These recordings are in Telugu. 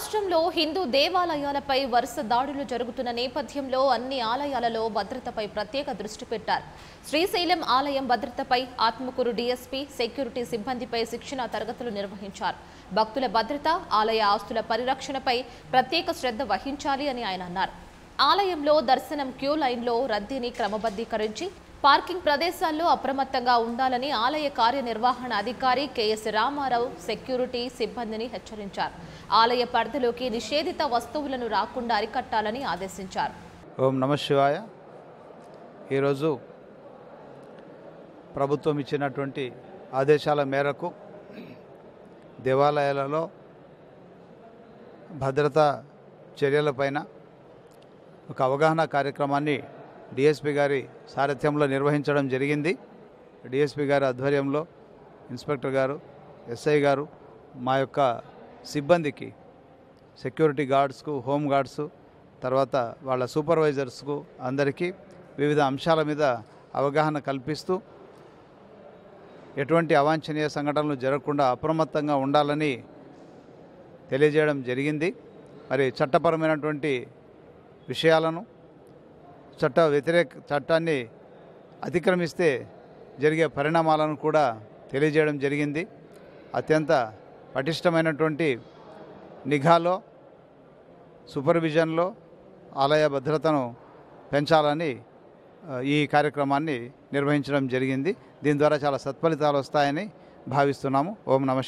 రాష్ట్రంలో హిందూ దేవాలయాలపై వరుస దాడులు జరుగుతున్న నేపథ్యంలో అన్ని ఆలయాలలో భద్రతపై ప్రత్యేక దృష్టి పెట్టారు శ్రీశైలం ఆలయం భద్రతపై ఆత్మకూరు డీఎస్పీ సెక్యూరిటీ సిబ్బందిపై శిక్షణ తరగతులు నిర్వహించారు భక్తుల భద్రత ఆలయ ఆస్తుల పరిరక్షణపై ప్రత్యేక శ్రద్ధ వహించాలి అని ఆయన అన్నారు ఆలయంలో దర్శనం క్యూ లైన్లో రద్దీని క్రమబద్ధీకరించి పార్కింగ్ ప్రదేశాల్లో అప్రమత్తంగా ఉండాలని ఆలయ కార్యనిర్వహణ అధికారి కెఎస్ రామారావు సెక్యూరిటీ సిబ్బందిని హెచ్చరించారు ఆలయ పరిధిలోకి నిషేధిత వస్తువులను రాకుండా అరికట్టాలని ఆదేశించారు ఓం నమ శివాయ ఈరోజు ప్రభుత్వం ఇచ్చినటువంటి ఆదేశాల మేరకు దేవాలయాలలో భద్రతా చర్యలపైన ఒక అవగాహన కార్యక్రమాన్ని డిఎస్పి గారి సారథ్యంలో నిర్వహించడం జరిగింది డిఎస్పి గారి ఆధ్వర్యంలో ఇన్స్పెక్టర్ గారు ఎస్ఐ గారు మా యొక్క సిబ్బందికి సెక్యూరిటీ గార్డ్స్కు హోమ్ గార్డ్స్ తర్వాత వాళ్ళ సూపర్వైజర్స్కు అందరికీ వివిధ అంశాల మీద అవగాహన కల్పిస్తూ ఎటువంటి అవాంఛనీయ సంఘటనలు జరగకుండా అప్రమత్తంగా ఉండాలని తెలియజేయడం జరిగింది మరి చట్టపరమైనటువంటి విషయాలను చట్ట వ్యతిరేక చట్టాన్ని అతిక్రమిస్తే జరిగే పరిణామాలను కూడా తెలియజేయడం జరిగింది అత్యంత పటిష్టమైనటువంటి నిఘాలో సూపర్విజన్లో ఆలయ భద్రతను పెంచాలని ఈ కార్యక్రమాన్ని నిర్వహించడం జరిగింది దీని ద్వారా చాలా సత్ఫలితాలు వస్తాయని భావిస్తున్నాము ఓం నమ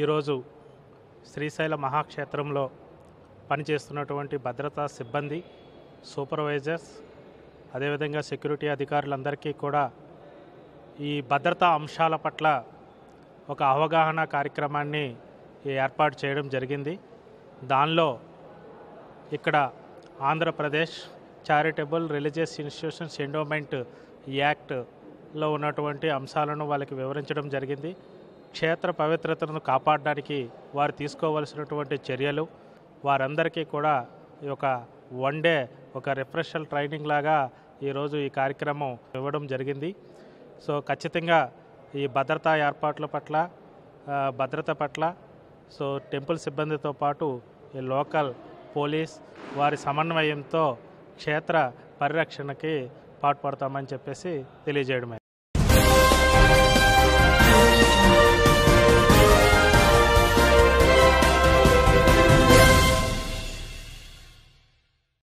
ఈరోజు శ్రీశైల మహాక్షేత్రంలో పనిచేస్తున్నటువంటి భద్రతా సిబ్బంది సూపర్వైజర్స్ అదేవిధంగా సెక్యూరిటీ అధికారులందరికీ కూడా ఈ భద్రతా అంశాల పట్ల ఒక అవగాహన కార్యక్రమాన్ని ఏర్పాటు చేయడం జరిగింది దానిలో ఇక్కడ Andhra Pradesh charitable religious institutions endowment యాక్ట్లో ఉన్నటువంటి అంశాలను వాళ్ళకి వివరించడం జరిగింది క్షేత్ర పవిత్రతను కాపాడడానికి వారు తీసుకోవలసినటువంటి చర్యలు వారందరికీ కూడా ఈ యొక్క వన్ డే ఒక రిఫ్రెషల్ ట్రైనింగ్ లాగా ఈరోజు ఈ కార్యక్రమం ఇవ్వడం జరిగింది సో ఖచ్చితంగా ఈ భద్రతా ఏర్పాట్ల పట్ల భద్రత పట్ల సో టెంపుల్ సిబ్బందితో పాటు ఈ లోకల్ పోలీస్ వారి సమన్వయంతో క్షేత్ర పరిరక్షణకి పాటుపడతామని చెప్పేసి తెలియజేయడమే